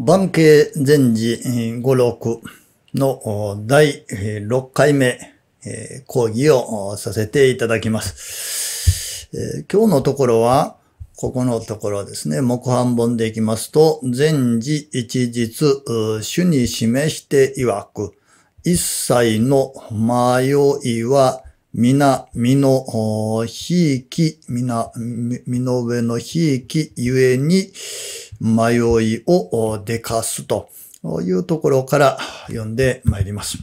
万慶禅寺五六の第6回目講義をさせていただきます。今日のところは、ここのところですね、木版本でいきますと、禅寺一日主に示して曰く、一切の迷いはみな、みの、ひいき、みな、みの上のひいき、ゆえに、迷いをでかすというところから読んでまいります。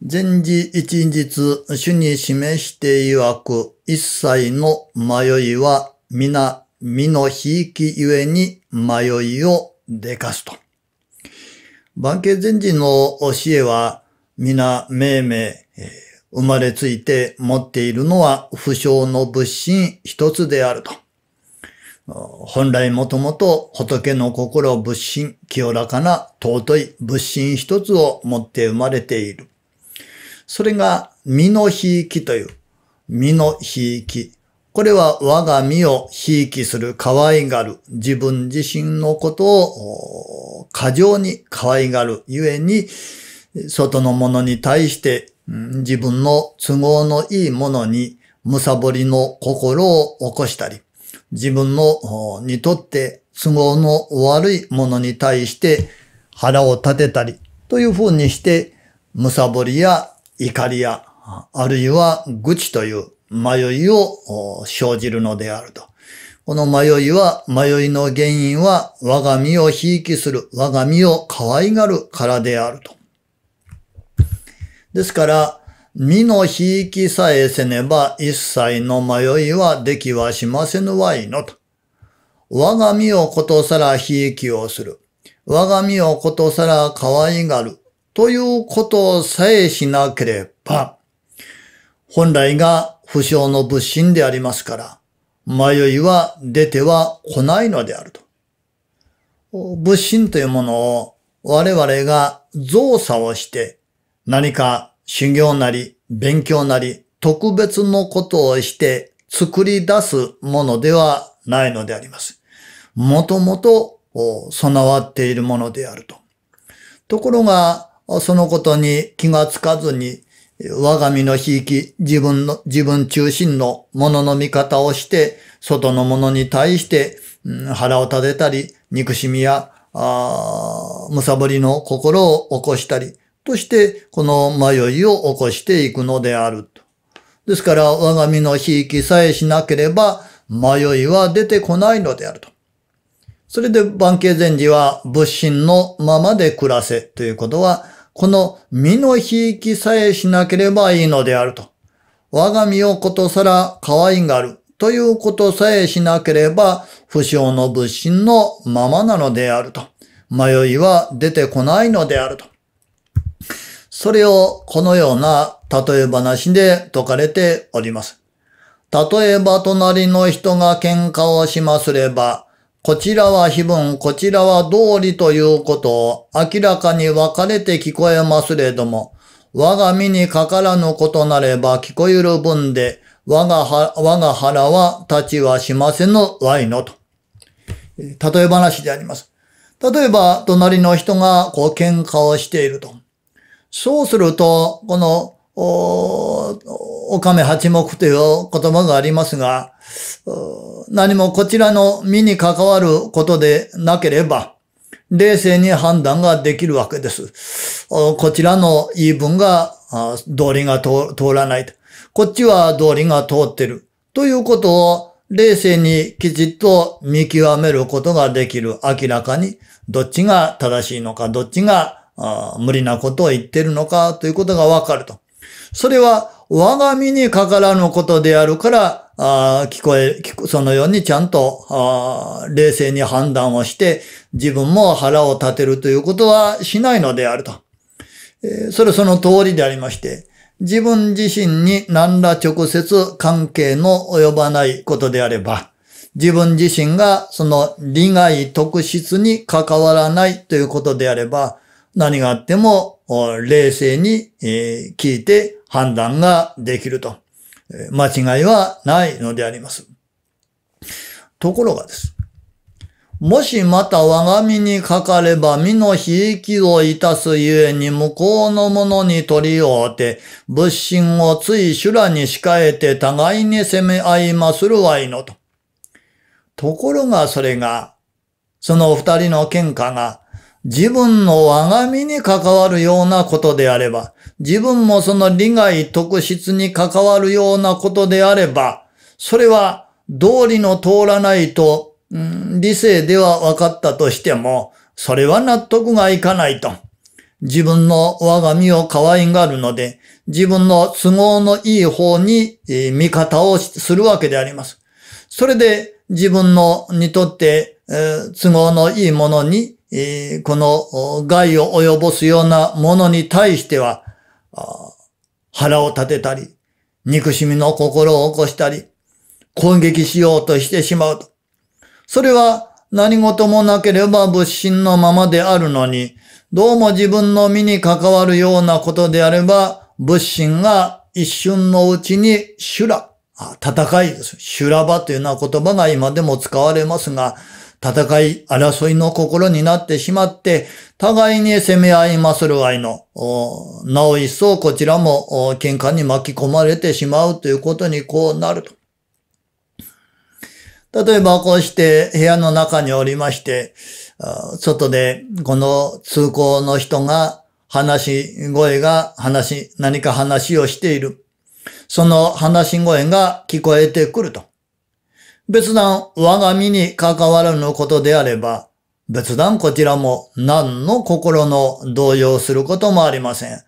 前時一日、主に示して曰く、一切の迷いは、皆、身のひいきゆえに迷いをでかすと。番景前時の教えは、皆、命名、生まれついて持っているのは不祥の物心一つであると。本来もともと仏の心物心、清らかな尊い物心一つを持って生まれている。それが身のひいきという、身のひいき。これは我が身をひいきする可愛がる、自分自身のことを過剰に可愛がるゆえに、外のものに対して自分の都合のいいものに、むさぼりの心を起こしたり、自分のにとって都合の悪いものに対して腹を立てたり、というふうにして、むさぼりや怒りや、あるいは愚痴という迷いを生じるのであると。この迷いは、迷いの原因は、我が身をひいきする、我が身を可愛がるからであると。ですから、身のひいきさえせねば一切の迷いはできはしませぬわいのと。我が身をことさらひいきをする。我が身をことさら可愛がる。ということさえしなければ、本来が不詳の物心でありますから、迷いは出ては来ないのであると。物心というものを我々が造作をして何か修行なり、勉強なり、特別のことをして作り出すものではないのであります。もともと備わっているものであると。ところが、そのことに気がつかずに、我が身のひいき、自分の、自分中心のものの見方をして、外のものに対して、うん、腹を立てたり、憎しみや、あむさぼりの心を起こしたり、として、この迷いを起こしていくのであると。ですから、我が身の悲いさえしなければ、迷いは出てこないのであると。それで、万景禅師は、仏心のままで暮らせということは、この身の悲いさえしなければいいのであると。我が身をことさら可愛がるということさえしなければ、不詳の物心のままなのであると。迷いは出てこないのであると。それをこのような例え話で説かれております。例えば隣の人が喧嘩をしますれば、こちらは非分、こちらは道理ということを明らかに分かれて聞こえますれども、我が身にかからぬことなれば聞こえる分で、我が我が腹は立ちはしませぬわいのと。例え話であります。例えば、隣の人がこう喧嘩をしていると。そうすると、この、お、おかめ八目という言葉がありますが、何もこちらの身に関わることでなければ、冷静に判断ができるわけです。こちらの言い分が、道理が通らないと。こっちは道理が通ってる。ということを冷静にきちっと見極めることができる。明らかに、どっちが正しいのか、どっちがあ無理なことを言ってるのかということがわかると。それは我が身にかからぬことであるから、あ聞こえ聞、そのようにちゃんとあ冷静に判断をして、自分も腹を立てるということはしないのであると。えー、それその通りでありまして、自分自身に何ら直接関係の及ばないことであれば、自分自身がその利害特質に関わらないということであれば、何があっても冷静に聞いて判断ができると。間違いはないのであります。ところがです。もしまた我が身にかかれば身の悲劇をいたすゆえに向こうの者に取り合うて、物心をつい修羅に仕えて互いに責め合いまするわいのと。ところがそれが、その二人の喧嘩が自分の我が身に関わるようなことであれば、自分もその利害特質に関わるようなことであれば、それは道理の通らないと、うん、理性では分かったとしても、それは納得がいかないと。自分の我が身を可愛がるので、自分の都合のいい方に、えー、味方をするわけであります。それで自分のにとって、えー、都合のいいものに、えこの害を及ぼすようなものに対しては、腹を立てたり、憎しみの心を起こしたり、攻撃しようとしてしまうと。それは何事もなければ物心のままであるのに、どうも自分の身に関わるようなことであれば、物心が一瞬のうちに修羅、戦いです。修羅場というような言葉が今でも使われますが、戦い、争いの心になってしまって、互いに攻め合いまする愛の、なお一層こちらも喧嘩に巻き込まれてしまうということにこうなると。例えばこうして部屋の中におりまして、外でこの通行の人が話し声が話、何か話をしている。その話し声が聞こえてくると。別段我が身に関わらぬことであれば、別段こちらも何の心の動揺することもありません。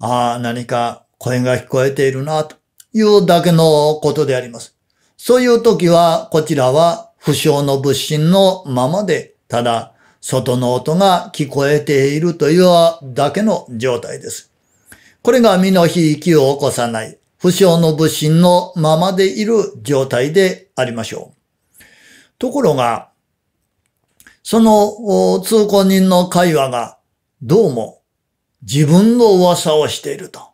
ああ、何か声が聞こえているな、というだけのことであります。そういう時は、こちらは不詳の物心のままで、ただ、外の音が聞こえているというだけの状態です。これが身の非息を起こさない、不詳の物心のままでいる状態でありましょう。ところが、その通行人の会話がどうも自分の噂をしていると。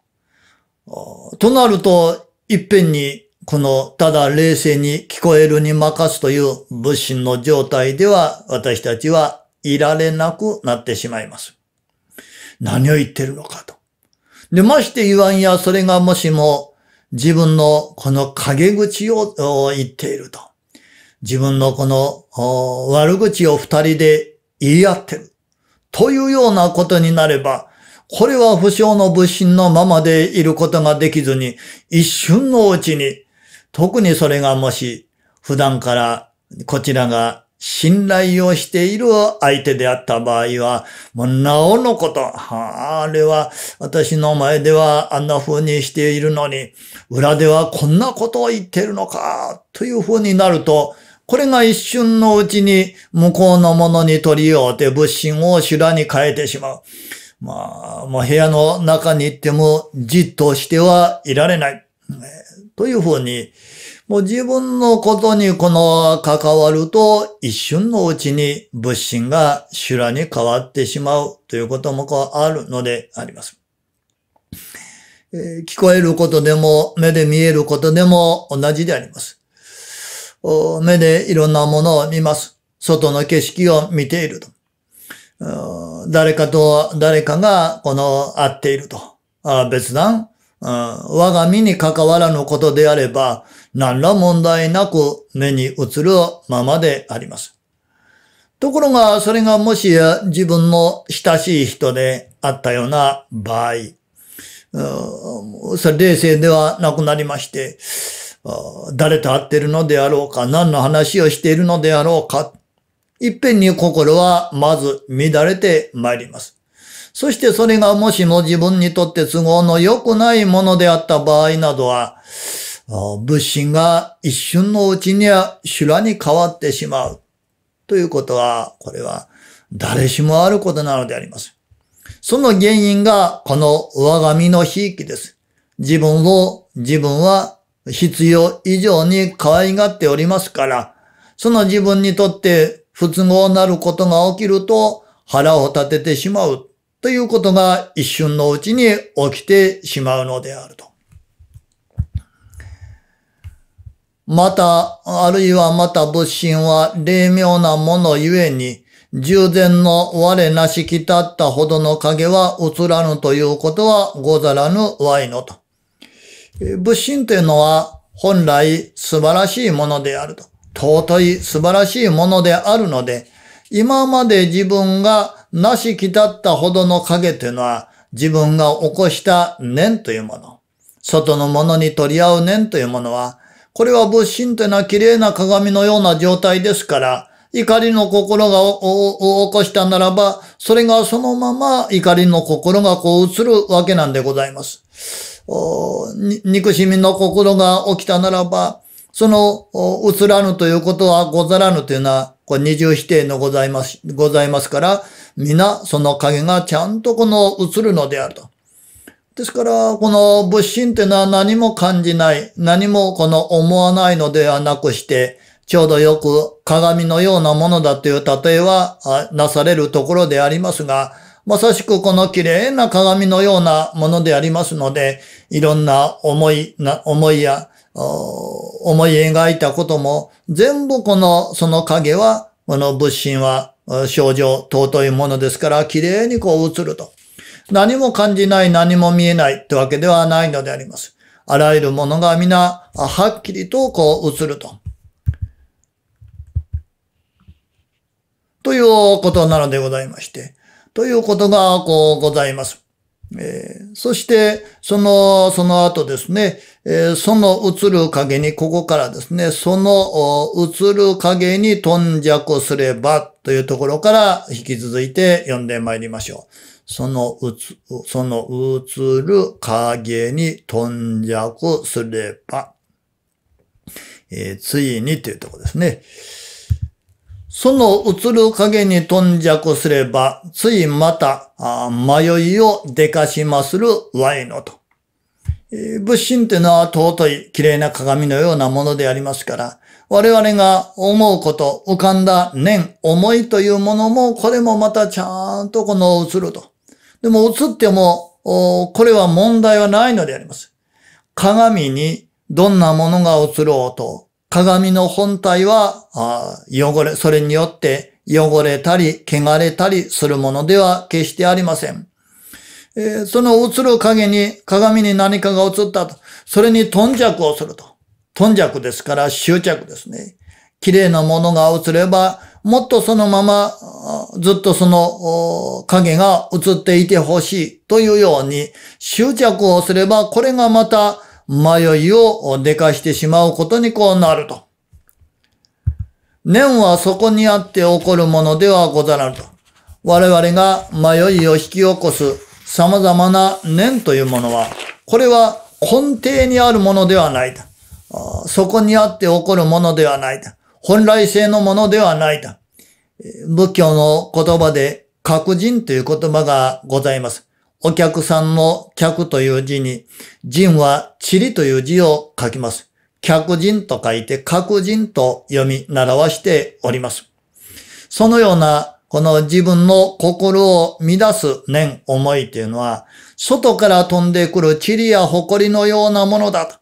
となると、いっぺんにこのただ冷静に聞こえるに任すという物心の状態では私たちはいられなくなってしまいます。何を言ってるのかと。で、まして言わんや、それがもしも自分のこの陰口を言っていると。自分のこの悪口を二人で言い合ってる。というようなことになれば、これは不詳の物心のままでいることができずに、一瞬のうちに、特にそれがもし、普段からこちらが信頼をしている相手であった場合は、もうなおのこと、あ、れは私の前ではあんな風にしているのに、裏ではこんなことを言ってるのか、という風になると、これが一瞬のうちに向こうのものに取りようて物心を修羅に変えてしまう。まあ、もう部屋の中に行ってもじっとしてはいられない。というふうに、もう自分のことにこの関わると一瞬のうちに物心が修羅に変わってしまうということもあるのであります。え聞こえることでも目で見えることでも同じであります。目でいろんなものを見ます。外の景色を見ていると。誰かと誰かがこの会っていると。あ別段、我が身に関わらぬことであれば、何ら問題なく目に映るままであります。ところが、それがもしや自分の親しい人であったような場合、それ冷静ではなくなりまして、誰と会ってるのであろうか、何の話をしているのであろうか、いっぺんに心はまず乱れてまいります。そしてそれがもしも自分にとって都合の良くないものであった場合などは、物心が一瞬のうちには修羅に変わってしまう。ということは、これは誰しもあることなのであります。その原因がこの我が身の悲劇です。自分を、自分は必要以上に可愛がっておりますから、その自分にとって不都合なることが起きると腹を立ててしまうということが一瞬のうちに起きてしまうのであると。また、あるいはまた仏心は霊妙なものゆえに、従前の我なしきたったほどの影は映らぬということはござらぬわいのと。仏心というのは本来素晴らしいものであると。尊い素晴らしいものであるので、今まで自分がなしきたったほどの影というのは自分が起こした念というもの、外のものに取り合う念というものはこれは物心というのは綺麗な鏡のような状態ですから、怒りの心が起こしたならば、それがそのまま怒りの心がこう映るわけなんでございます。憎しみの心が起きたならば、その映らぬということはござらぬというのは、これ二重否定のございます、ございますから、皆その影がちゃんとこの映るのであると。ですから、この物心っていうのは何も感じない、何もこの思わないのではなくして、ちょうどよく鏡のようなものだという例えはなされるところでありますが、まさしくこの綺麗な鏡のようなものでありますので、いろんな思い、な思いや、思い描いたことも、全部この、その影は、この物心は、症状、尊いものですから、綺麗にこう映ると。何も感じない、何も見えないってわけではないのであります。あらゆるものが皆、はっきりとこう映ると。ということなのでございまして。ということが、こうございます。えー、そして、その、その後ですね、えー、その映る影に、ここからですね、その映る影に頓着すればというところから引き続いて読んでまいりましょう。そのうつ、その映る影に頓着すれば、えー、ついにというところですね。その映る影に頓着すれば、ついまた、迷いをでかしまするワイのと。物仏心ってのは尊い、綺麗な鏡のようなものでありますから、我々が思うこと、浮かんだ念、思いというものも、これもまたちゃんとこの映ると。でも映っても、これは問題はないのであります。鏡にどんなものが映ろうと、鏡の本体は、あ汚れ、それによって汚れたり、汚れたりするものでは決してありません。えー、その映る影に、鏡に何かが映ったと。それに頓着をすると。頓着ですから執着ですね。綺麗なものが映れば、もっとそのまま、ずっとその影が映っていてほしいというように執着をすれば、これがまた迷いをでかしてしまうことにこうなると。念はそこにあって起こるものではござらぬと。我々が迷いを引き起こす様々な念というものは、これは根底にあるものではないと。そこにあって起こるものではないだ。本来性のものではないと。仏教の言葉で、確人という言葉がございます。お客さんの客という字に、人は地理という字を書きます。客人と書いて、客人と読み習わしております。そのような、この自分の心を乱す念思いというのは、外から飛んでくる塵や誇りのようなものだと。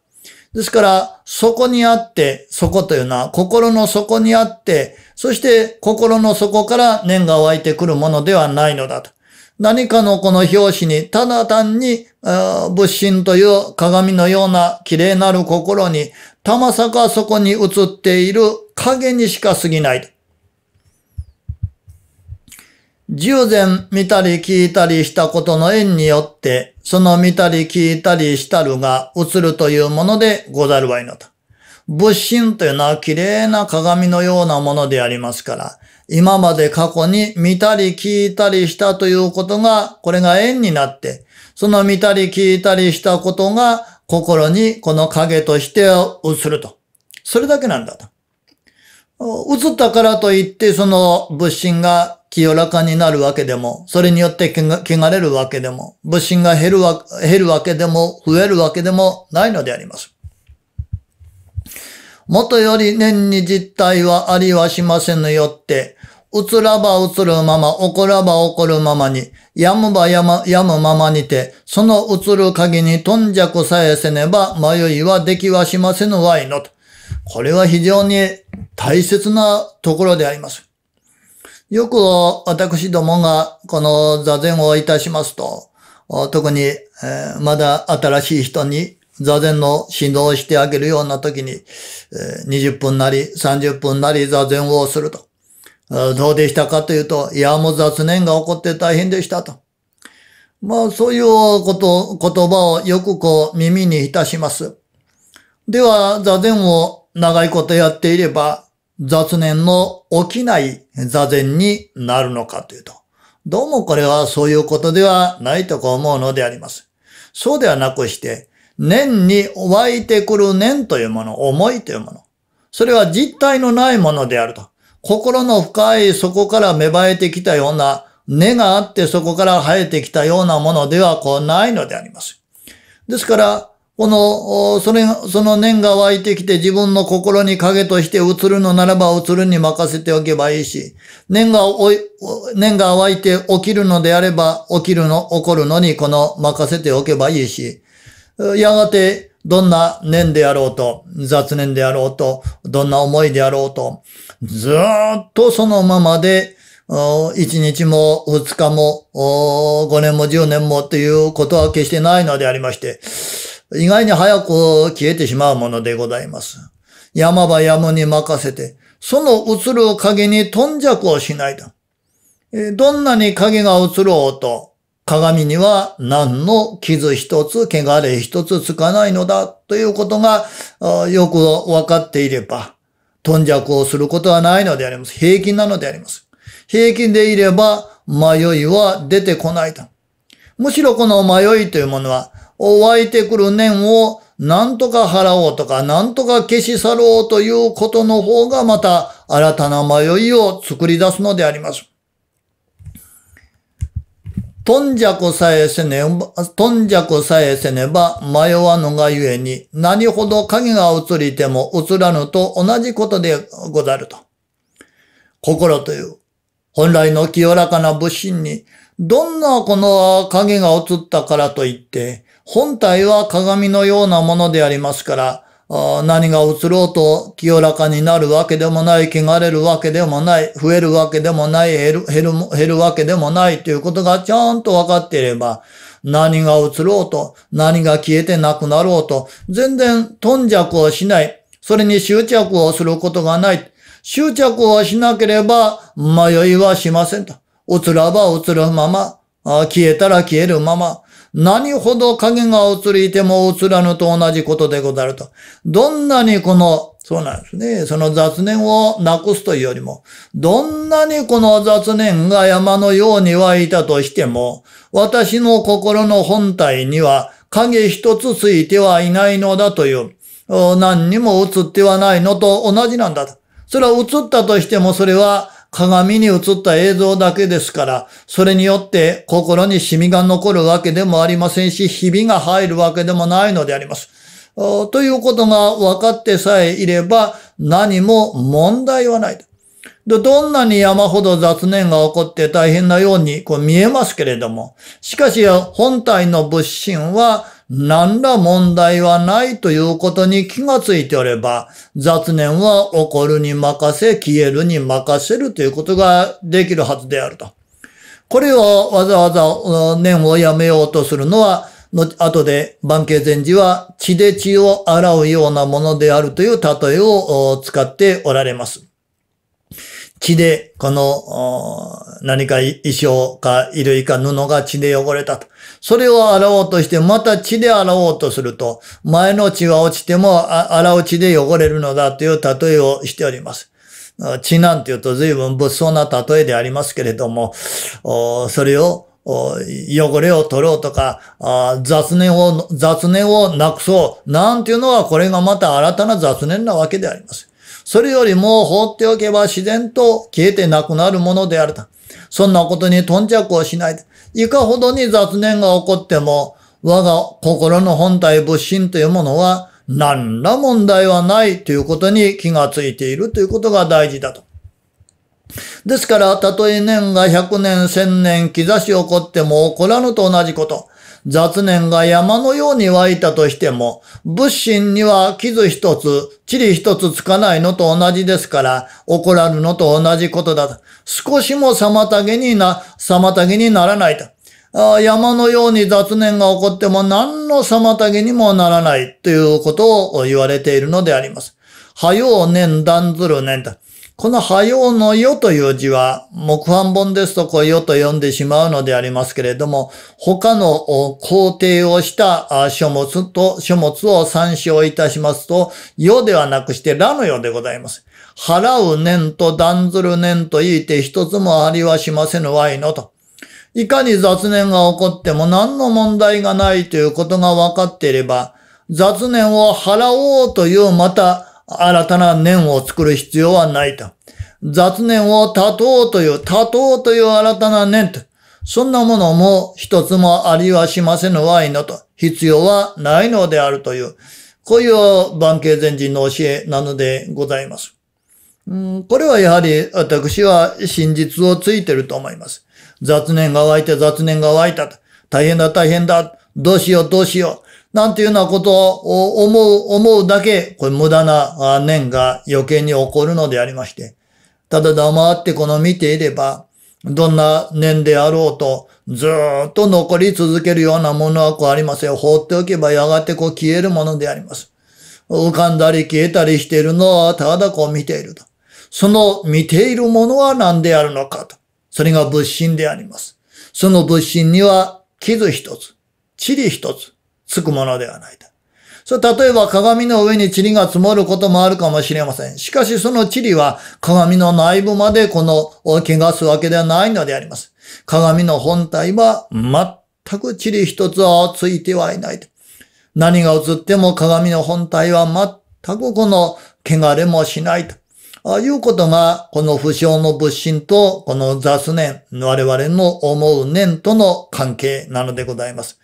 ですから、そこにあって、そこというのは心の底にあって、そして心の底から念が湧いてくるものではないのだと。何かのこの表紙に、ただ単に、仏心という鏡のような綺麗なる心に、たまさかそこに映っている影にしか過ぎない。従前見たり聞いたりしたことの縁によって、その見たり聞いたりしたるが映るというものでござるわいのと。仏心というのは綺麗な鏡のようなものでありますから、今まで過去に見たり聞いたりしたということが、これが縁になって、その見たり聞いたりしたことが心にこの影として映ると。それだけなんだと。映ったからといって、その物心が清らかになるわけでも、それによって汚れるわけでも、物心が減るわ減るわけでも、増えるわけでもないのであります。もとより年に実体はありはしませぬよって、うつらばうつるまま、怒らば怒るままに、やむばやま、やむままにて、そのうつる鍵に頓着さえせねば、迷いはできはしませぬわいのと。これは非常に大切なところであります。よく私どもがこの座禅をいたしますと、特に、えまだ新しい人に座禅の振動をしてあげるような時に、え20分なり30分なり座禅をすると。どうでしたかというと、いや、もう雑念が起こって大変でしたと。まあ、そういうこと、言葉をよくこう耳にいたします。では、座禅を長いことやっていれば、雑念の起きない座禅になるのかというと。どうもこれはそういうことではないとか思うのであります。そうではなくして、念に湧いてくる念というもの、思いというもの。それは実体のないものであると。心の深い底から芽生えてきたような、根があってそこから生えてきたようなものではこうないのであります。ですから、この、それ、その念が湧いてきて自分の心に影として映るのならば映るに任せておけばいいし、念が念が湧いて起きるのであれば起きるの、起こるのにこの任せておけばいいし、やがて、どんな念であろうと、雑念であろうと、どんな思いであろうと、ずっとそのままで、一日も二日も、五年も十年もっていうことは決してないのでありまして、意外に早く消えてしまうものでございます。山場山に任せて、その映る影に頓着をしないと。どんなに影が映ろうと、鏡には何の傷一つ、汚れ一つつかないのだということがよくわかっていれば、頓着をすることはないのであります。平均なのであります。平均でいれば迷いは出てこないと。むしろこの迷いというものは、湧いてくる念を何とか払おうとか、何とか消し去ろうということの方がまた新たな迷いを作り出すのであります。とんじゃこさえせねば、とんじゃこさえせねば迷わぬがゆえに、何ほど影が移りても映らぬと同じことでござると。心という、本来の清らかな物心に、どんなこの影が映ったからといって、本体は鏡のようなものでありますから、何が移ろうと清らかになるわけでもない、汚れるわけでもない、増えるわけでもない、減る、減る、減るわけでもないということがちゃんと分かっていれば、何が移ろうと、何が消えてなくなろうと、全然頓着をしない、それに執着をすることがない。執着をしなければ迷いはしませんと。移らば移るまま、消えたら消えるまま、何ほど影が映りいても映らぬと同じことでござると。どんなにこの、そうなんですね。その雑念をなくすというよりも、どんなにこの雑念が山のように湧いたとしても、私の心の本体には影一つついてはいないのだという、何にも映ってはないのと同じなんだと。それは映ったとしてもそれは鏡に映った映像だけですから、それによって心にシミが残るわけでもありませんし、ひびが入るわけでもないのであります。ということが分かってさえいれば、何も問題はない。どんなに山ほど雑念が起こって大変なようにこう見えますけれども、しかし本体の物心は何ら問題はないということに気がついておれば、雑念は起こるに任せ、消えるに任せるということができるはずであると。これをわざわざ念をやめようとするのは、後で万景禅師は血で血を洗うようなものであるという例えを使っておられます。血で、この、何か衣装か衣類か布が血で汚れたと。それを洗おうとして、また血で洗おうとすると、前の血は落ちても、洗う血で汚れるのだという例えをしております。血なんて言うと随分物騒な例えでありますけれども、それを、汚れを取ろうとか、雑念を、雑念をなくそう。なんていうのは、これがまた新たな雑念なわけであります。それよりも放っておけば自然と消えてなくなるものであると。そんなことに頓着をしない。で、いかほどに雑念が起こっても、我が心の本体物心というものは、何ら問題はないということに気がついているということが大事だと。ですから、たとえ年が100年、1000年、兆し起こっても起こらぬと同じこと。雑念が山のように湧いたとしても、仏心には傷一つ、塵一つつかないのと同じですから、怒らぬのと同じことだ。少しも妨げにな、妨げにならないと。山のように雑念が起こっても何の妨げにもならないということを言われているのであります。はよう念断ずる念だ。この波用の世という字は、木版本ですとこう世と読んでしまうのでありますけれども、他の工程をした書物と書物を参照いたしますと、世ではなくしてらの世でございます。払う念と断ずる念と言いて一つもありはしませぬわいのと。いかに雑念が起こっても何の問題がないということが分かっていれば、雑念を払おうというまた、新たな念を作る必要はないと。雑念を断とうという、断とうという新たな念と。そんなものも一つもありはしませぬわいのと。必要はないのであるという。こういう万慶前人の教えなのでございます。うん、これはやはり私は真実をついてると思います。雑念が湧いて雑念が湧いたと。大変だ大変だ。どうしようどうしよう。なんていうようなことを思う、思うだけ、これ無駄な念が余計に起こるのでありまして、ただ黙ってこの見ていれば、どんな念であろうと、ずっと残り続けるようなものはこうありません。放っておけばやがてこう消えるものであります。浮かんだり消えたりしているのはただこう見ていると。その見ているものは何であるのかと。それが仏心であります。その仏心には傷一つ、地理一つ、つくものではないと。それ例えば鏡の上に塵が積もることもあるかもしれません。しかしその塵は鏡の内部までこの汚すわけではないのであります。鏡の本体は全く塵一つはついてはいない。と。何が映っても鏡の本体は全くこの汚れもしないと。ああいうことが、この不祥の物心と、この雑念、我々の思う念との関係なのでございます。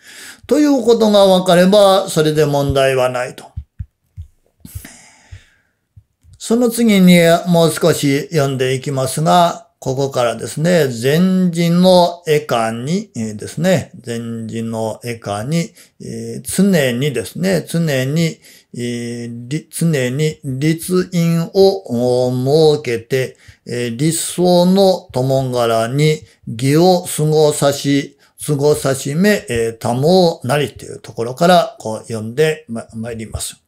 ということが分かれば、それで問題はないと。その次にもう少し読んでいきますが、ここからですね、禅人の絵感にですね、禅人の絵感に、常にですね、常に、常に立印を設けて、立想の友柄に義を過ごさし、過ごさし目、多毛なりというところからこう読んでまいります。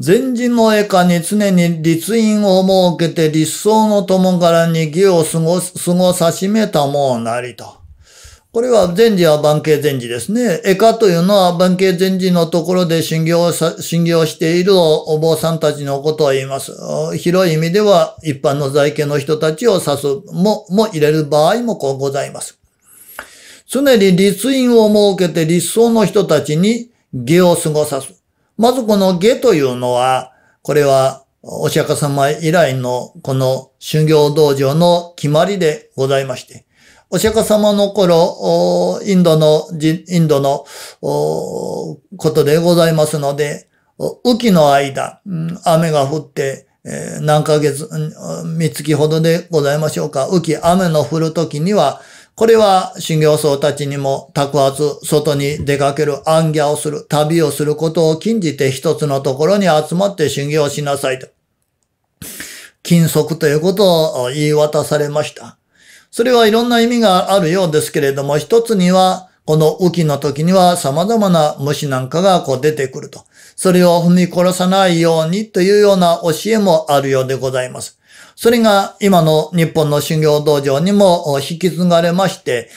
前人の絵下に常に立院を設けて立想の友柄に義を過ご、過ごさしめたもうなりと。これは禅師は万景禅師ですね。絵下というのは万景禅師のところで修行修行しているお坊さんたちのことを言います。広い意味では一般の在家の人たちを指すも、も入れる場合もこうございます。常に立院を設けて立想の人たちに下を過ごさす。まずこの下というのは、これはお釈迦様以来のこの修行道場の決まりでございまして、お釈迦様の頃、インドの、インドのことでございますので、雨季の間、雨が降って、何ヶ月、三月ほどでございましょうか。雨季、雨の降る時には、これは修行僧たちにも宅発、外に出かける暗夜をする、旅をすることを禁じて一つのところに集まって修行しなさいと。禁則ということを言い渡されました。それはいろんな意味があるようですけれども、一つには、この雨季の時には様々な虫なんかがこう出てくると。それを踏み殺さないようにというような教えもあるようでございます。それが今の日本の修行道場にも引き継がれまして、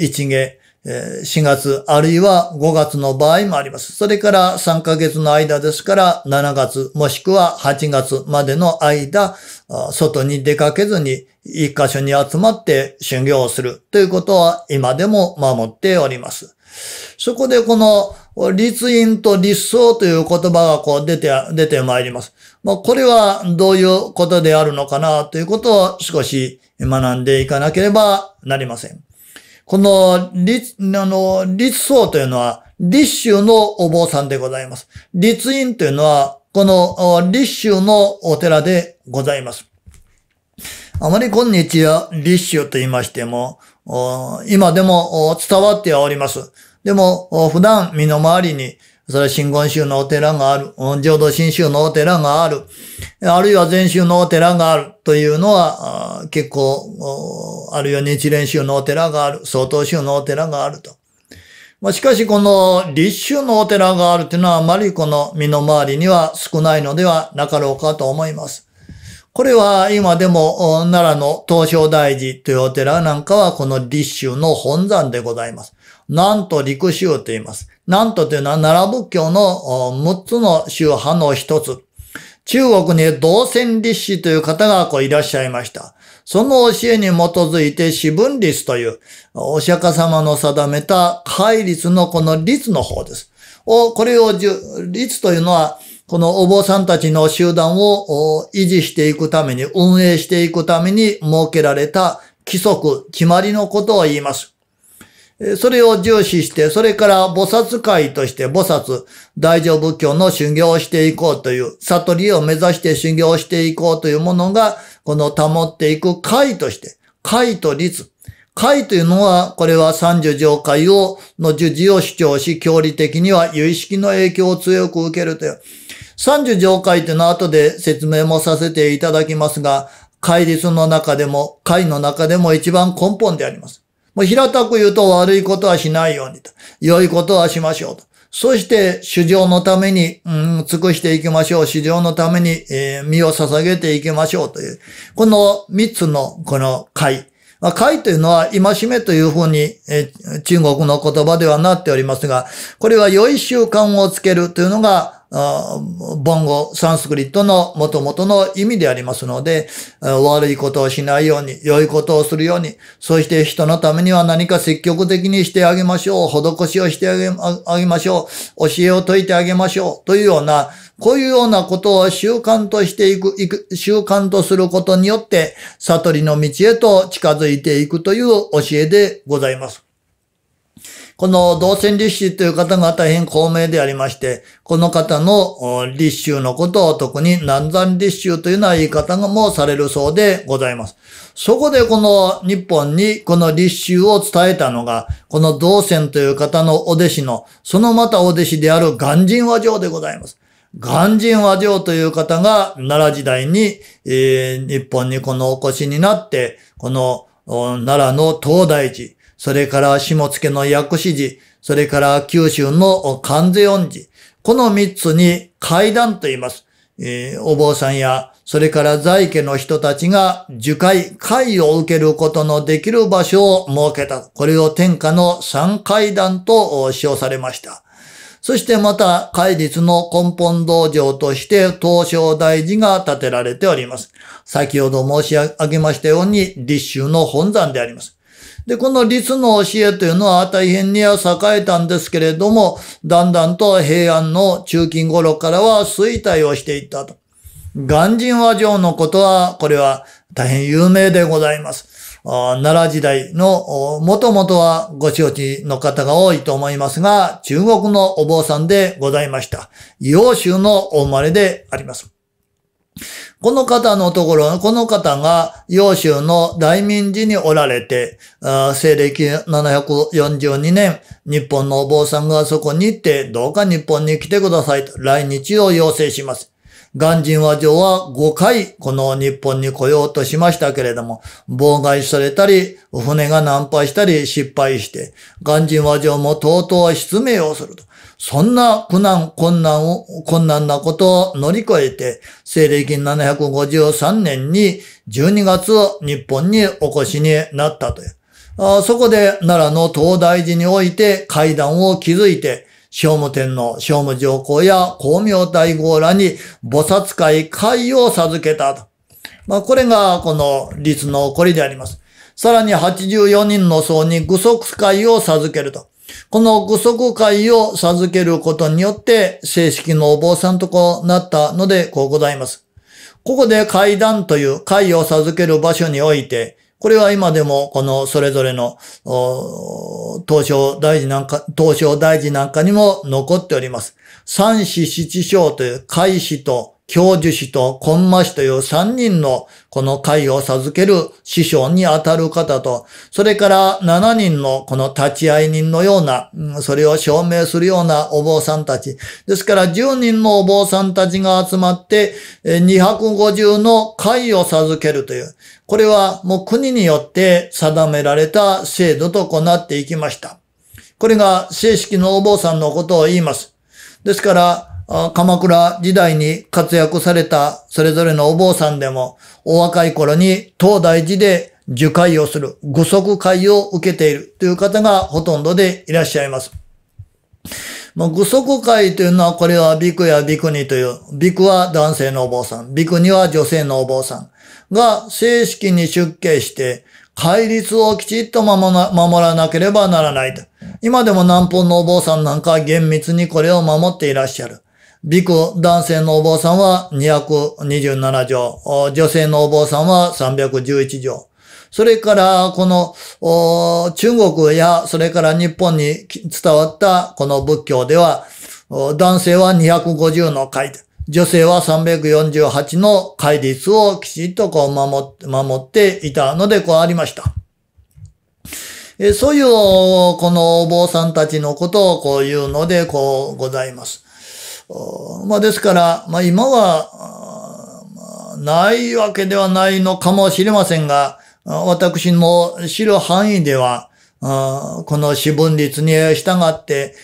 一芸、4月あるいは5月の場合もあります。それから3ヶ月の間ですから7月もしくは8月までの間、外に出かけずに一箇所に集まって修行をするということは今でも守っております。そこでこの立因と立想という言葉がこう出て、出てまいります。まあ、これはどういうことであるのかなということを少し学んでいかなければなりません。この立、あの、立想というのは立州のお坊さんでございます。立院というのはこの立州のお寺でございます。あまり今日は立州と言いましても、今でも伝わっております。でも、普段身の回りに、それは新言宗のお寺がある、浄土真宗のお寺がある、あるいは禅宗のお寺があるというのは、結構、あるいは日蓮宗のお寺がある、曹洞宗のお寺があると。しかし、この立宗のお寺があるというのは、あまりこの身の回りには少ないのではなかろうかと思います。これは今でも奈良の東照大寺というお寺なんかはこの立宗の本山でございます。なんと陸宗と言います。なんとというのは奈良仏教の6つの宗派の一つ。中国に道仙立士という方がこういらっしゃいました。その教えに基づいて四分律というお釈迦様の定めた戒律のこの律の方です。お、これを、律というのは、このお坊さんたちの集団を維持していくために、運営していくために設けられた規則、決まりのことを言います。それを重視して、それから菩薩会として菩薩、大乗仏教の修行をしていこうという、悟りを目指して修行していこうというものが、この保っていく会として、会と律。会というのは、これは三十条会を、の授事を主張し、教理的には有意識の影響を強く受けるという。30条会というのは後で説明もさせていただきますが、戒律の中でも、会の中でも一番根本であります。もう平たく言うと悪いことはしないようにと。良いことはしましょうと。そして、主情のために、うん、尽くしていきましょう。主情のために、えー、身を捧げていきましょうという。この三つの、この会。会というのは、戒めというふうに、えー、中国の言葉ではなっておりますが、これは良い習慣をつけるというのが、あボンゴ、サンスクリットの元々の意味でありますので、悪いことをしないように、良いことをするように、そして人のためには何か積極的にしてあげましょう、施しをしてあげあげましょう、教えを説いてあげましょう、というような、こういうようなことを習慣としていく、いく習慣とすることによって、悟りの道へと近づいていくという教えでございます。この道仙立州という方が大変高名でありまして、この方の立州のことを特に南山立州というのは言い方がもされるそうでございます。そこでこの日本にこの立州を伝えたのが、この道仙という方のお弟子の、そのまたお弟子である鑑真和上でございます。鑑真和上という方が奈良時代に、えー、日本にこのお越しになって、この奈良の東大寺、それから下野の薬師寺、それから九州の関税音寺。この三つに階段と言います。えー、お坊さんや、それから在家の人たちが受戒、会を受けることのできる場所を設けた。これを天下の三階段と称されました。そしてまた、戒律の根本道場として、東照大寺が建てられております。先ほど申し上げましたように、立秋の本山であります。で、この律の教えというのは大変には栄えたんですけれども、だんだんと平安の中近頃からは衰退をしていったと。鑑真和上のことは、これは大変有名でございます。奈良時代の、もともとはご承知の方が多いと思いますが、中国のお坊さんでございました。洋州のお生まれであります。この方のところ、この方が、揚州の大民寺におられて、西暦742年、日本のお坊さんがそこに行って、どうか日本に来てくださいと、来日を要請します。岩神和上は5回この日本に来ようとしましたけれども、妨害されたり、船が難破したり失敗して、岩神和上もとうとう失明をすると。そんな苦難、困難を、困難なことを乗り越えて、西暦753年に12月を日本にお越しになったという。そこで奈良の東大寺において階段を築いて、聖武天皇、聖武上皇や光明大号らに菩薩会会を授けたと。まあ、これがこの律の起こりであります。さらに84人の僧に愚足会を授けると。この具足会を授けることによって正式のお坊さんとこなったのでこうございます。ここで階段という会を授ける場所において、これは今でもこのそれぞれの東証大事なんか、東証大事なんかにも残っております。三子七章という会子と教授師とンマ師という3人のこの会を授ける師匠にあたる方と、それから7人のこの立ち会い人のような、それを証明するようなお坊さんたち。ですから10人のお坊さんたちが集まって250の会を授けるという。これはもう国によって定められた制度とこなっていきました。これが正式のお坊さんのことを言います。ですから、鎌倉時代に活躍されたそれぞれのお坊さんでも、お若い頃に東大寺で受戒をする、具足会を受けているという方がほとんどでいらっしゃいます。まあ、具足会というのは、これはビクやビクニという、ビクは男性のお坊さん、ビクには女性のお坊さんが正式に出家して、戒律をきちっと守らなければならないと。今でも南方のお坊さんなんかは厳密にこれを守っていらっしゃる。美区男性のお坊さんは227条、女性のお坊さんは311条。それから、この、中国や、それから日本に伝わったこの仏教では、男性は250の戒、女性は348の戒律をきちっとこう守って、守っていたので、こうありました。そういう、このお坊さんたちのことをこういうので、こうございます。まあですから、まあ今は、まあ、ないわけではないのかもしれませんが、私の知る範囲では、この私分率に従って、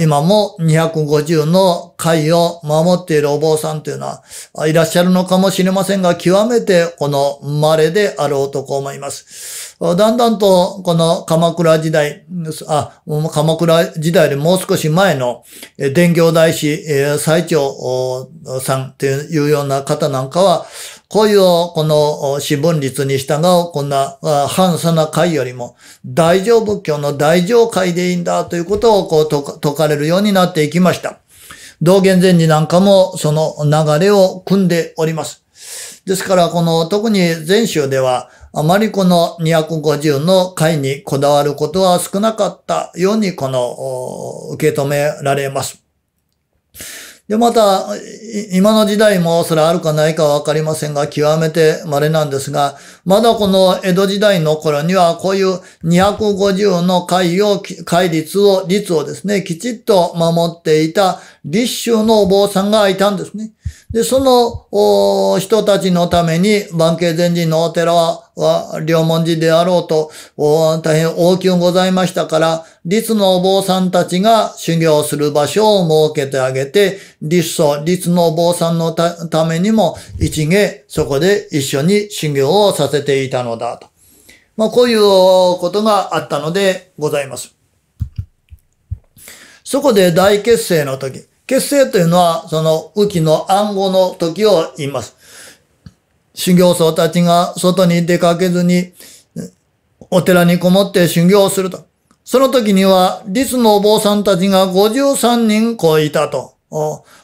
今も250の会を守っているお坊さんというのはいらっしゃるのかもしれませんが、極めてこの稀であろうと思います。だんだんと、この鎌倉時代、あ、鎌倉時代よりもう少し前の、伝教大師、最長さんっていうような方なんかは、こういう、この、死分率に従う、こんな、反差な会よりも、大乗仏教の大乗会でいいんだということを、こう、説かれるようになっていきました。道元禅師なんかも、その流れを組んでおります。ですから、この、特に禅宗では、あまりこの250の回にこだわることは少なかったようにこの受け止められます。で、また、今の時代もそれあるかないかはわかりませんが、極めて稀なんですが、まだこの江戸時代の頃には、こういう250の会を、戒律を、率をですね、きちっと守っていた立宗のお坊さんがいたんですね。で、その人たちのために、万景禅人のお寺は、両門寺であろうと、大変大きゅうございましたから、律のお坊さんたちが修行する場所を設けてあげて、律祖、律のお坊さんのためにも、一芸、そこで一緒に修行をさせていたのだと。まあ、こういうことがあったのでございます。そこで大結成の時、結成というのは、その、雨季の暗号の時を言います。修行僧たちが外に出かけずに、お寺にこもって修行すると。その時には、律のお坊さんたちが53人こういたと。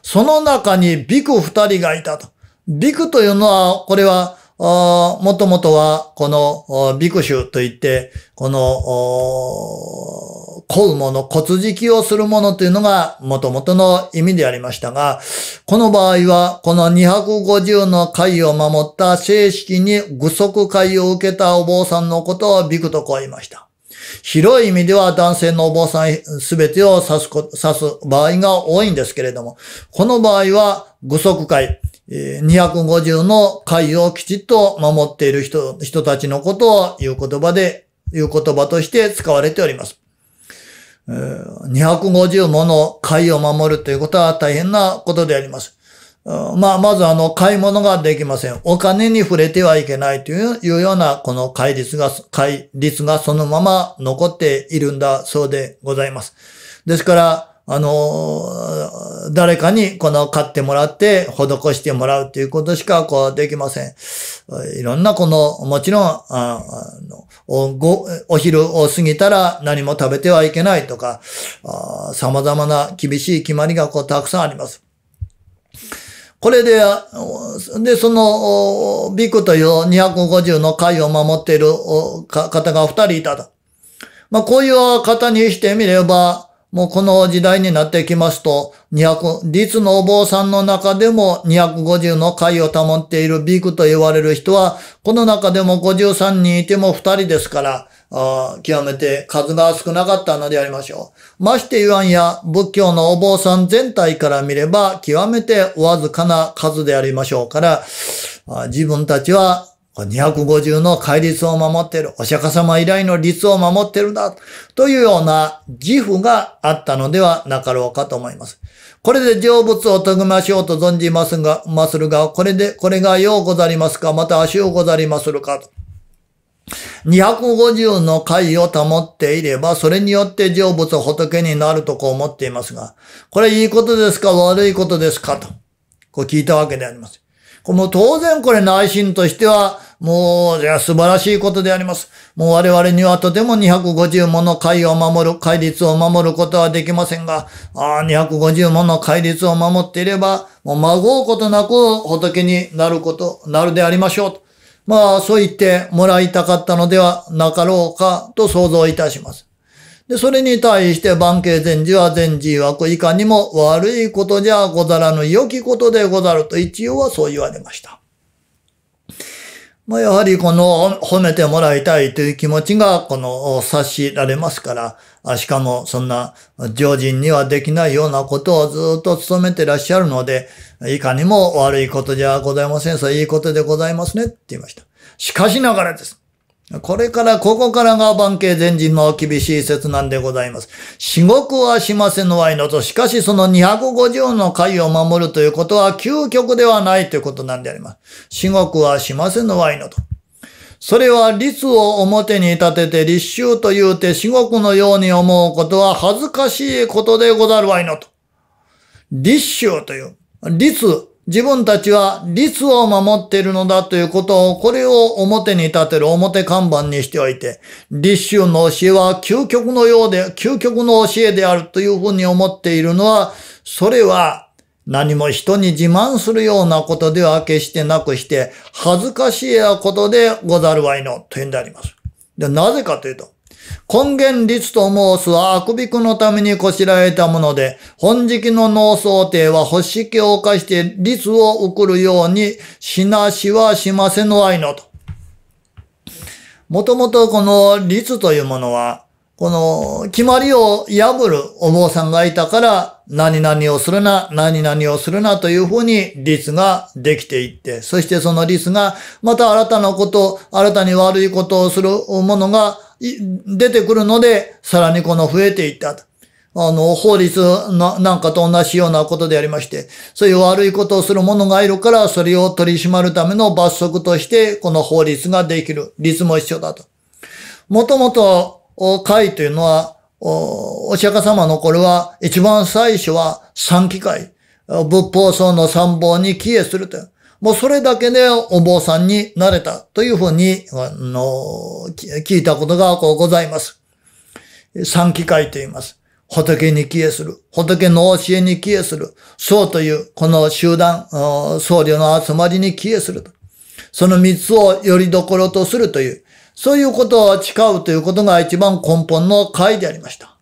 その中にビク2人がいたと。ビクというのは、これは、もともとは、この、ビクシュといって、この、凝るもの、骨敷をするものというのが、もともとの意味でありましたが、この場合は、この250の会を守った正式に具足会を受けたお坊さんのことをビクとこう言いました。広い意味では男性のお坊さんすべてを指す指す場合が多いんですけれども、この場合は、具足会。250の会をきちっと守っている人、人たちのことを言う言葉で、言う言葉として使われております。250もの会を守るということは大変なことであります。まあ、まずあの、買い物ができません。お金に触れてはいけないというような、この戒律が、戒律がそのまま残っているんだそうでございます。ですから、あの、誰かにこの買ってもらって、施してもらうっていうことしか、こう、できません。いろんなこの、もちろん、あのおお昼を過ぎたら何も食べてはいけないとか、あ様々な厳しい決まりがこう、たくさんあります。これで、で、その、ビクという250の会を守っている方が2人いたと。まあ、こういう方にしてみれば、もうこの時代になってきますと、200、律のお坊さんの中でも250の会を保っているビクと言われる人は、この中でも53人いても2人ですから、あ極めて数が少なかったのでありましょう。まして言わんや、仏教のお坊さん全体から見れば、極めてわずかな数でありましょうから、自分たちは250の戒律を守ってる、お釈迦様以来の律を守ってるんだ、というような自負があったのではなかろうかと思います。これで成仏を遂ぐましょうと存じますが、まするが、これで、これがようござりますか、また足をござりまするかと。250の戒を保っていれば、それによって成仏仏になるとこう思っていますが、これいいことですか悪いことですかと、こう聞いたわけであります。もう当然これ内心としては、もう、じゃあ素晴らしいことであります。もう我々にはとても250もの会を守る、戒律を守ることはできませんが、あ250もの戒律を守っていれば、もう孫うことなく仏になること、なるでありましょうと。まあ、そう言ってもらいたかったのではなかろうかと想像いたします。で、それに対して万慶禅師は禅師曰くいかにも悪いことじゃござらぬ良きことでござると一応はそう言われました。まあ、やはりこの褒めてもらいたいという気持ちがこの察しられますから、しかもそんな常人にはできないようなことをずっと努めてらっしゃるので、いかにも悪いことじゃございませんさ、いいことでございますねって言いました。しかしながらです。これから、ここからが番景前人の厳しい説なんでございます。至極はしませぬわいのと、しかしその250の回を守るということは究極ではないということなんであります。至極はしませぬわいのと。それは律を表に立てて立衆というて至極のように思うことは恥ずかしいことでござるわいのと。立衆という、律、自分たちは律を守っているのだということを、これを表に立てる表看板にしておいて、立春の教えは究極のようで、究極の教えであるというふうに思っているのは、それは何も人に自慢するようなことでは決してなくして、恥ずかしいやことでござるわいの、というんであります。で、なぜかというと、根源律と申すは悪びくのためにこしらえたもので、本期の脳想定はし式を犯して律を送るようにしなしはしませぬ愛のと。もともとこの律というものは、この決まりを破るお坊さんがいたから、何々をするな、何々をするなというふうに律ができていって、そしてその律がまた新たなこと、新たに悪いことをするものが出てくるので、さらにこの増えていったと。あの、法律ななんかと同じようなことでありまして、そういう悪いことをする者がいるから、それを取り締まるための罰則として、この法律ができる。律も一緒だと。もともと、会というのは、お釈迦様の頃は、一番最初は三機会。仏法僧の参謀に帰依すると。もうそれだけでお坊さんになれたというふうに、あの、聞いたことがこうございます。三機会と言います。仏に帰依する。仏の教えに帰依する。僧という、この集団、僧侶の集まりに帰依すると。その三つをよりどころとするという、そういうことを誓うということが一番根本の会でありました。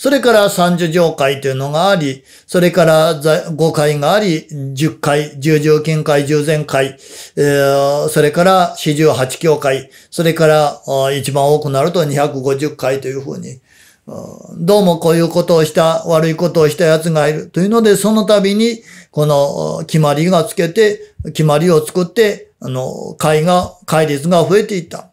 それから三十条会というのがあり、それから五会があり、十会、十条金会、十前会、えー、それから四十八教会、それから一番多くなると250回というふうに、どうもこういうことをした、悪いことをした奴がいるというので、その度に、この決まりがつけて、決まりを作って、あの、会が、会率が増えていった。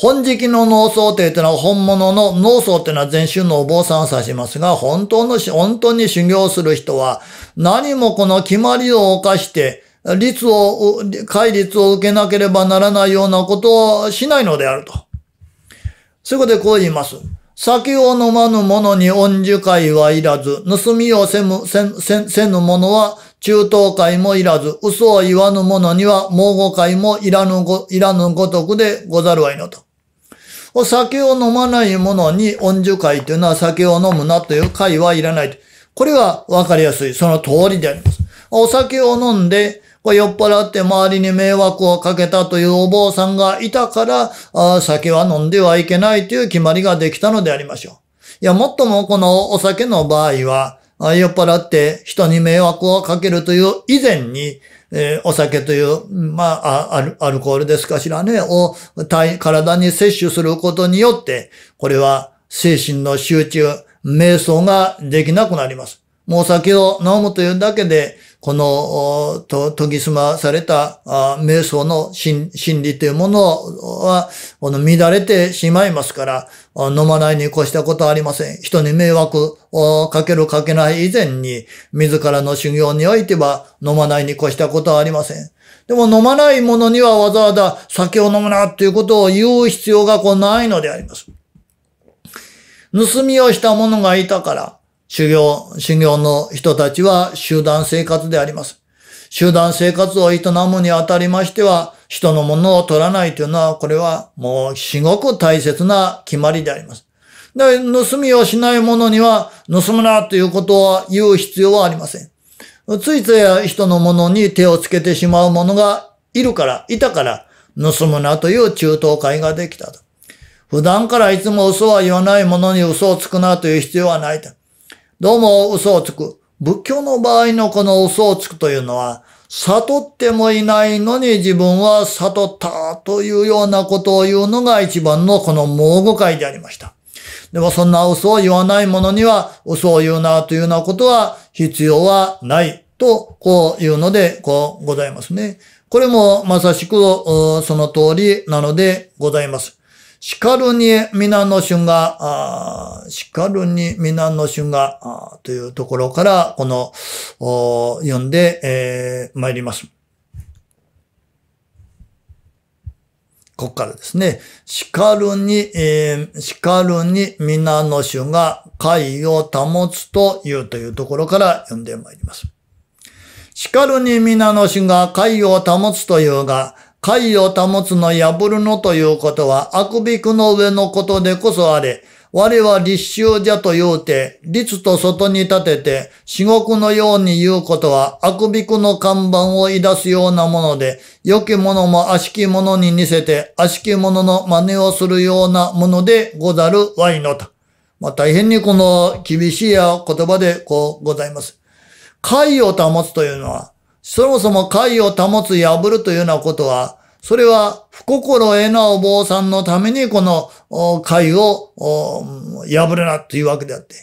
本時期の脳想定というのは本物の脳想というのは全種のお坊さんを指しますが、本当の、本当に修行する人は、何もこの決まりを犯して、律を、戒律を受けなければならないようなことをしないのであると。そういうことでこう言います。酒を飲まぬ者に恩樹会はいらず、盗みをせむ、せ、せ、せぬ者は中等会もいらず、嘘を言わぬ者には猛語会もいらぬご、いらぬごとくでござるわいのと。お酒を飲まない者に恩寿会というのは酒を飲むなという会はいらないこれはわかりやすい。その通りであります。お酒を飲んで、酔っ払って周りに迷惑をかけたというお坊さんがいたから、酒は飲んではいけないという決まりができたのでありましょう。いや、もっともこのお酒の場合は、酔っ払って人に迷惑をかけるという以前に、えー、お酒という、まあ、アルアルコールですかしらね、を体体に摂取することによって、これは精神の集中、瞑想ができなくなります。もうお酒を飲むというだけで、この、と、研ぎ澄まされた、あ瞑想の心理というものは、この乱れてしまいますから、飲まないに越したことはありません。人に迷惑をかけるかけない以前に、自らの修行においては飲まないに越したことはありません。でも飲まない者にはわざわざ酒を飲むなということを言う必要がこうないのであります。盗みをした者がいたから、修行、修行の人たちは集団生活であります。集団生活を営むにあたりましては、人のものを取らないというのは、これはもうしごく大切な決まりであります。だから、盗みをしない者には、盗むなということは言う必要はありません。ついつい人のものに手をつけてしまう者がいるから、いたから、盗むなという中東会ができたと。普段からいつも嘘は言わない者に嘘をつくなという必要はないと。どうも嘘をつく。仏教の場合のこの嘘をつくというのは、悟ってもいないのに自分は悟ったというようなことを言うのが一番のこの猛語解でありました。でもそんな嘘を言わない者には嘘を言うなというようなことは必要はないとこういうのでこうございますね。これもまさしくその通りなのでございます。かるに皆の主が、かるに皆の主が、というところから、この、読んで、えー、参ります。ここからですね、かるに、えー、かるに皆の主が解を保つというというところから読んでまいります。かるに皆の主が解を保つというが、会を保つの破るのということは、あくびくの上のことでこそあれ、我は立衆じゃと言うて、律と外に立てて、至極のように言うことは、あくびくの看板を言い出すようなもので、良き者も悪しき者に似せて、悪しき者の真似をするようなものでござるわいのと。まあ、大変にこの厳しい言葉でこうございます。会を保つというのは、そもそも解を保つ破るというようなことは、それは不心得なお坊さんのためにこの解を破るなというわけであって。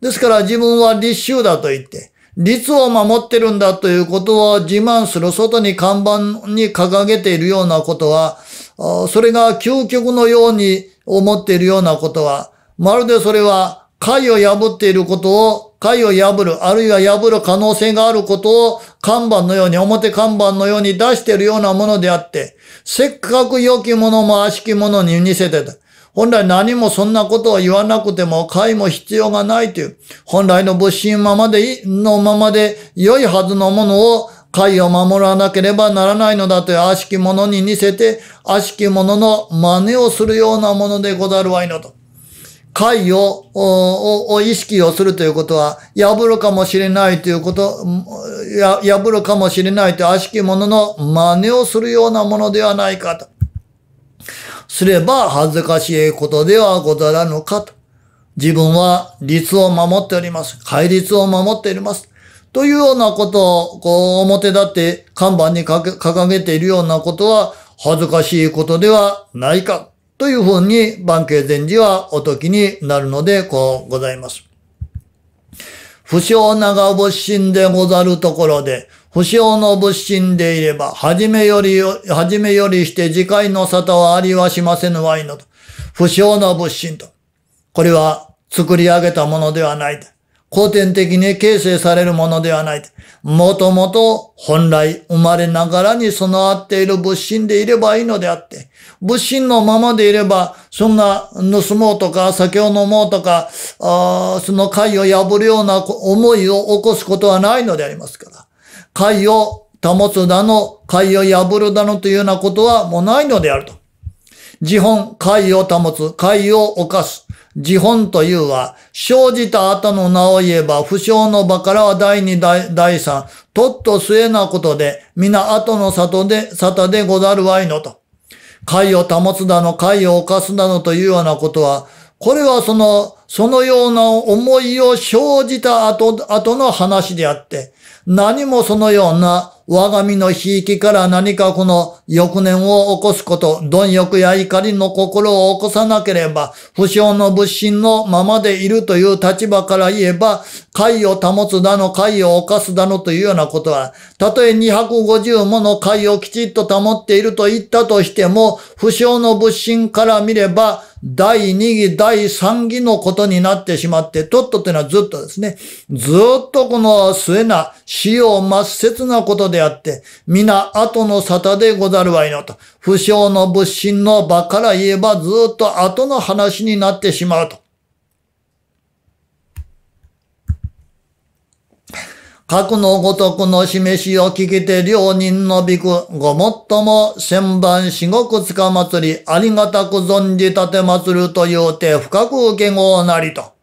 ですから自分は立衆だと言って、律を守ってるんだということを自慢する、外に看板に掲げているようなことは、それが究極のように思っているようなことは、まるでそれは解を破っていることを会を破る、あるいは破る可能性があることを看板のように、表看板のように出しているようなものであって、せっかく良きものも悪しきものに似せてた。本来何もそんなことを言わなくても会も必要がないという、本来の物心ままで、のままで良いはずのものを解を守らなければならないのだという悪しきものに似せて、悪しきものの真似をするようなものでござるわいのと。会を、を意識をするということは、破るかもしれないということ、や、破るかもしれないという悪しき者の真似をするようなものではないかと。すれば恥ずかしいことではござらぬかと。自分は律を守っております。戒律を守っております。というようなことを、こう、表立って看板に掲げているようなことは、恥ずかしいことではないか。というふうに、万景禅師はお時きになるので、こうございます。不祥長仏心でござるところで、不祥の仏心でいれば、はじめよりよ、はじめよりして次回の沙汰はありはしませぬわいのと。不祥の仏心と。これは作り上げたものではない。古典的に形成されるものではない。もともと本来生まれながらに備わっている物心でいればいいのであって、物心のままでいれば、そんな盗もうとか酒を飲もうとか、あその会を破るような思いを起こすことはないのでありますから。会を保つだの、会を破るだのというようなことはもうないのであると。自本、会を保つ、会を犯す。自本というは、生じた後の名を言えば、不祥の場からは第二第、第三、とっと末なことで、皆後の里で、沙汰でござるわいのと。会を保つだの、会を犯すだのというようなことは、これはその、そのような思いを生じた後、後の話であって、何もそのような我が身のひいきから何かこの欲念を起こすこと、貪欲や怒りの心を起こさなければ、不祥の物心のままでいるという立場から言えば、解を保つだの、解を犯すだのというようなことは、たとえ250もの解をきちっと保っていると言ったとしても、不祥の物心から見れば、第2義、第3義のことになってしまって、とっとというのはずっとですね、ずっとこの末な、死を抹殺なことでであって、皆後の沙汰でござるわいのと。不詳の物心の場から言えばずっと後の話になってしまうと。核のごとくの示しを聞きて両人のびく、ごもっとも千番至極つか祭り、ありがたく存じ立てつるというて深く受けごなりと。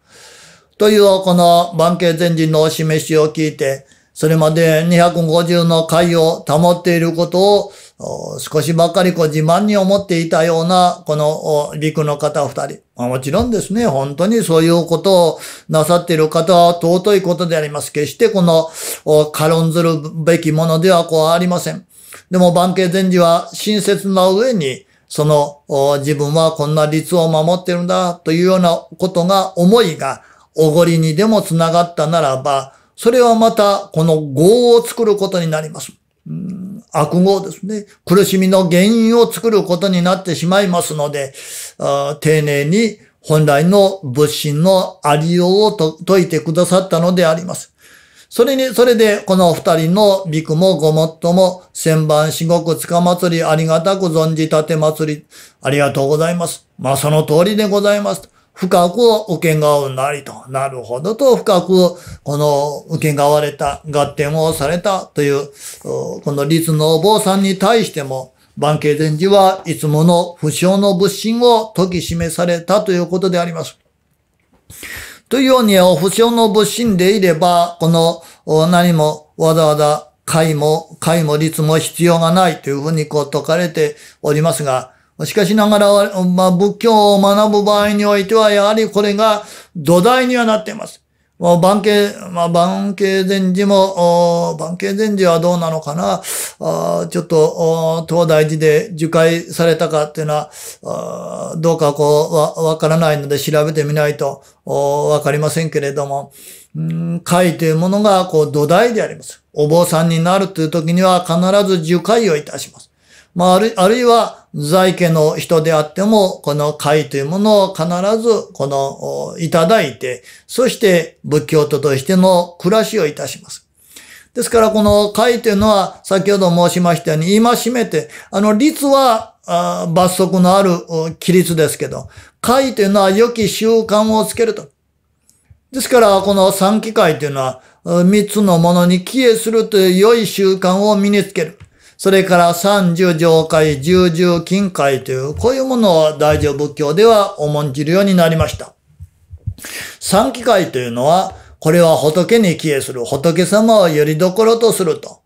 というこの万慶前人のお示しを聞いて、それまで250の回を保っていることを少しばかりこう自慢に思っていたようなこの陸の方二人。もちろんですね、本当にそういうことをなさっている方は尊いことであります。決してこの軽んずるべきものではこうありません。でも万慶禅師は親切な上にその自分はこんな律を守っているんだというようなことが思いがおごりにでもつながったならば、それはまた、この業を作ることになります。悪業ですね。苦しみの原因を作ることになってしまいますので、丁寧に本来の物心のありようを解いてくださったのであります。それに、それで、この二人のビクもごもっとも、千番至極つかまつり、ありがたく存じたてまつり、ありがとうございます。まあ、その通りでございます。深く受けがうなりと、なるほどと、深く、この、受けがわれた、合点をされたという、この律のお坊さんに対しても、万慶禅師はいつもの不詳の仏心を解き示されたということであります。というように、不詳の仏心でいれば、この、何もわざわざ解も、解も律も必要がないというふうにこう説かれておりますが、しかしながら、まあ、仏教を学ぶ場合においては、やはりこれが土台にはなっています。まあ、万慶、まあ、万慶禅寺も、万慶禅寺はどうなのかなあちょっと、東大寺で受戒されたかっていうのは、あどうかこう、わ、からないので調べてみないと、わかりませんけれども、ん会というものが、こう、土台であります。お坊さんになるという時には、必ず受戒をいたします。まあ、ある、あるいは、在家の人であっても、この会というものを必ず、この、いただいて、そして仏教徒としての暮らしをいたします。ですから、この会というのは、先ほど申しましたように、今しめて、あの、律は、罰則のある規律ですけど、会というのは良き習慣をつけると。ですから、この三機会というのは、三つのものに帰依するという良い習慣を身につける。それから三十上海、十十近海という、こういうものを大乗仏教では重んじるようになりました。三機械というのは、これは仏に帰依する、仏様をよりどころとすると。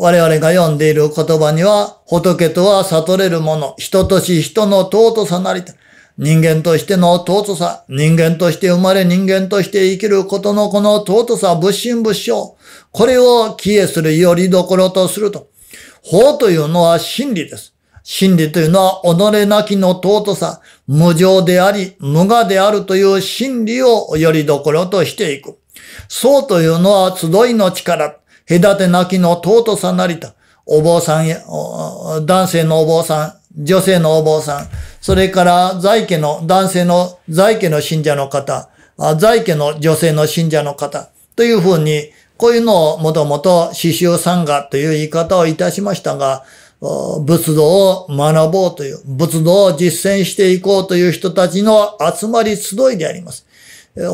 我々が読んでいる言葉には、仏とは悟れるもの、人とし人の尊さなり、人間としての尊さ、人間として生まれ人間として生きることのこの尊さ、仏心仏性、これを帰依するよりどころとすると。法というのは真理です。真理というのは己なきの尊さ、無常であり、無我であるという真理をよりどころとしていく。そうというのは集いの力、隔てなきの尊さなりと。お坊さんや、男性のお坊さん、女性のお坊さん、それから在家の、男性の在家の信者の方、在家の女性の信者の方、というふうに、こういうのをもともと刺繍参加という言い方をいたしましたが、仏道を学ぼうという、仏道を実践していこうという人たちの集まり集いであります。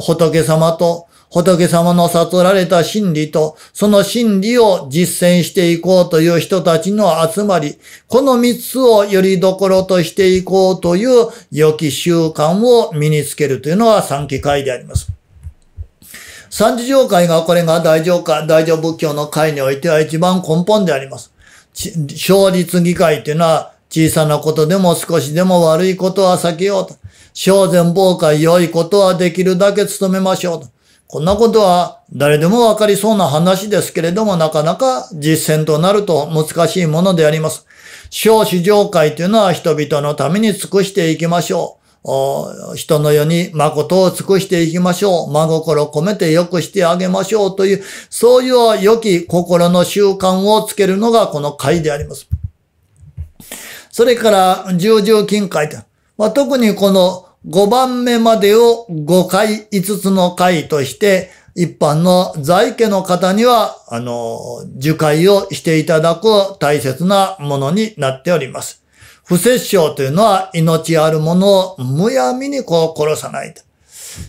仏様と仏様の悟られた真理と、その真理を実践していこうという人たちの集まり、この三つをよりどころとしていこうという良き習慣を身につけるというのは三期会であります。三次上界がこれが大乗か、大乗仏教の会においては一番根本であります。小率議会というのは小さなことでも少しでも悪いことは避けようと。小善傍会良いことはできるだけ努めましょうと。こんなことは誰でもわかりそうな話ですけれども、なかなか実践となると難しいものであります。少子上界というのは人々のために尽くしていきましょう。人の世に誠を尽くしていきましょう。真心込めて良くしてあげましょうという、そういう良き心の習慣をつけるのがこの会であります。それから、重々金会と、まあ、特にこの5番目までを5回、5つの会として、一般の在家の方には、あの、受会をしていただく大切なものになっております。不摂生というのは命あるものをむやみにこう殺さないと。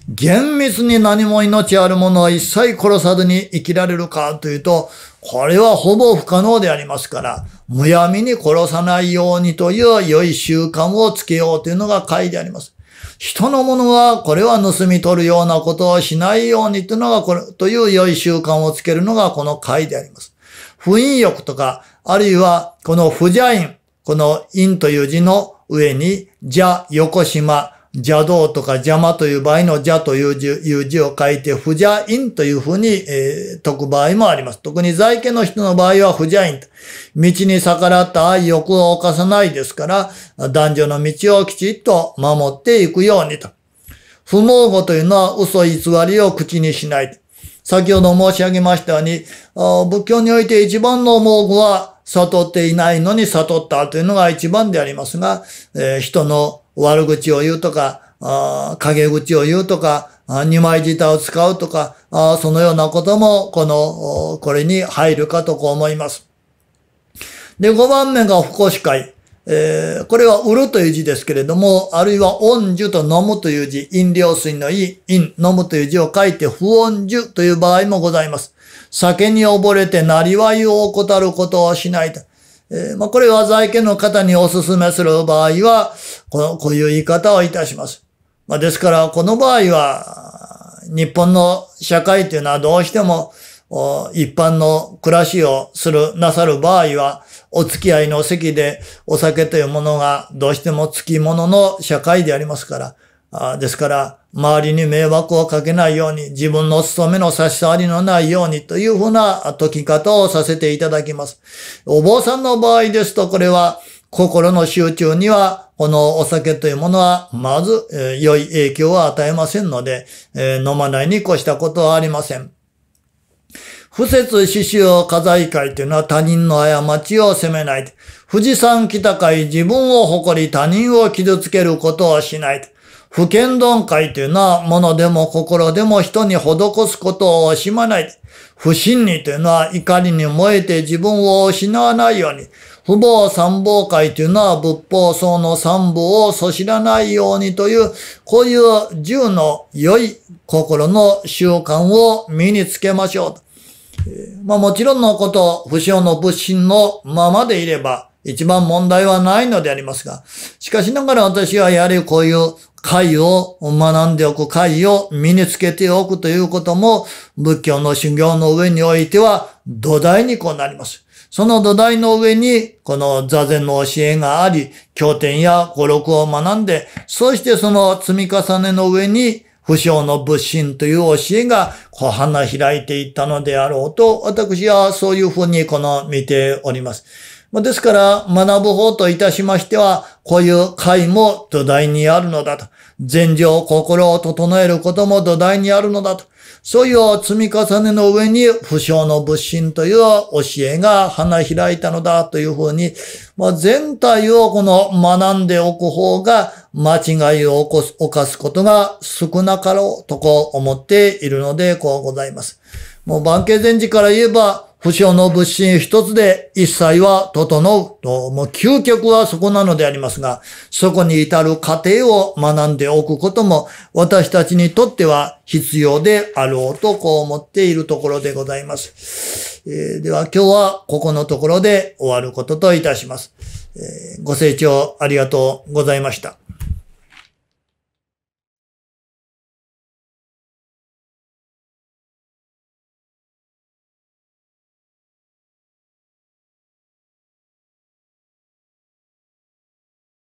厳密に何も命あるものは一切殺さずに生きられるかというと、これはほぼ不可能でありますから、むやみに殺さないようにという良い習慣をつけようというのが書いてあります。人のものは、これは盗み取るようなことをしないようにというのが、これ、という良い習慣をつけるのがこの回であります。不陰欲とか、あるいはこの不邪因、この陰という字の上に、邪、横島、邪道とか邪魔という場合の邪という字いう字を書いて、不邪陰というふうに、えー、解く場合もあります。特に在家の人の場合は不邪陰。道に逆らった愛欲を犯さないですから、男女の道をきちっと守っていくようにと。不毛語というのは嘘偽りを口にしない。先ほど申し上げましたように、仏教において一番の毛語は、悟っていないのに悟ったというのが一番でありますが、えー、人の悪口を言うとか、あ陰口を言うとか、二枚舌を使うとか、あそのようなことも、この、これに入るかとこう思います。で、5番目が不幸視会。えー、これは売るという字ですけれども、あるいは恩樹と飲むという字、飲料水のいい飲むという字を書いて不恩樹という場合もございます。酒に溺れてなりわいを怠ることをしないと。えー、まあ、これは在家の方にお勧めする場合は、この、こういう言い方をいたします。まあ、ですから、この場合は、日本の社会というのはどうしても、一般の暮らしをする、なさる場合は、お付き合いの席でお酒というものがどうしても付き物の社会でありますから、あですから、周りに迷惑をかけないように、自分の務めの差し障りのないようにというふうな解き方をさせていただきます。お坊さんの場合ですと、これは心の集中には、このお酒というものは、まず、え良い影響は与えませんので、え飲まないに越したことはありません。不説死守家財会というのは他人の過ちを責めない。富士山北海自分を誇り他人を傷つけることをしない。不見論会というのは、物でも心でも人に施すことを惜しまない。不信にというのは、怒りに燃えて自分を失わないように。不謀三謀会というのは、仏法僧の三部をそしらないようにという、こういう十の良い心の習慣を身につけましょう。まあもちろんのこと、不正の仏心のままでいれば、一番問題はないのでありますが、しかしながら私はやはりこういう会を学んでおく、会を身につけておくということも、仏教の修行の上においては土台にこうなります。その土台の上に、この座禅の教えがあり、経典や語録を学んで、そしてその積み重ねの上に、不詳の仏心という教えが、こう花開いていったのであろうと、私はそういうふうにこの見ております。まですから、学ぶ方といたしましては、こういう会も土台にあるのだと。禅情、心を整えることも土台にあるのだと。そういう積み重ねの上に、不詳の仏心という教えが花開いたのだというふうに、まあ、全体をこの学んでおく方が、間違いを起こす、犯すことが少なかろうとこう思っているので、こうございます。もう、番系禅師から言えば、不祥の物心一つで一切は整うと、もう究極はそこなのでありますが、そこに至る過程を学んでおくことも私たちにとっては必要であろうとこう思っているところでございます。えー、では今日はここのところで終わることといたします。えー、ご清聴ありがとうございました。